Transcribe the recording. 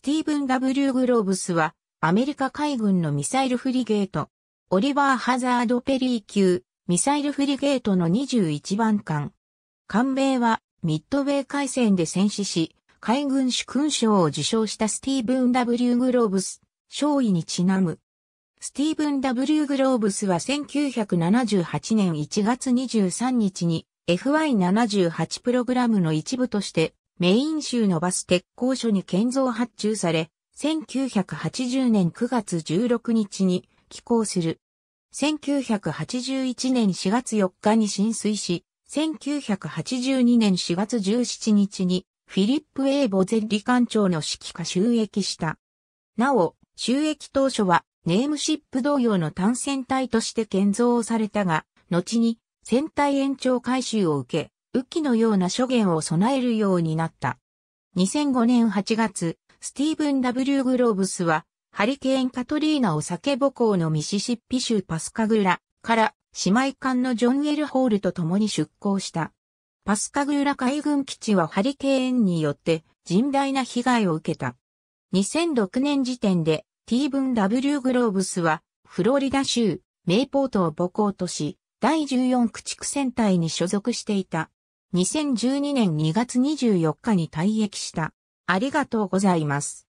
スティーブン・ W・ グローブスは、アメリカ海軍のミサイルフリゲート、オリバー・ハザード・ペリー級、ミサイルフリゲートの21番艦。艦名は、ミッドウェー海戦で戦死し、海軍主勲章を受賞したスティーブン・ W・ グローブス、少尉にちなむ。スティーブン・ W・ グローブスは1978年1月23日に FY78 プログラムの一部としてメイン州のバス鉄工所に建造発注され、1980年9月16日に寄港する。1981年4月4日に浸水し、1982年4月17日にフィリップ・エーボゼリ官庁の指揮下収益した。なお、収益当初はネームシップ同様の単船体として建造されたが、後に船体延長改修を受け、雨季のような諸言を備えるようになった。2005年8月、スティーブン・ W・ グローブスは、ハリケーン・カトリーナを酒母校のミシシッピ州パスカグラから姉妹艦のジョン・ウェル・ホールと共に出港した。パスカグラ海軍基地はハリケーンによって甚大な被害を受けた。2006年時点でティーブン・ W・ グローブスはフロリダ州メイポートを母校とし第14駆逐戦隊に所属していた。2012年2月24日に退役した。ありがとうございます。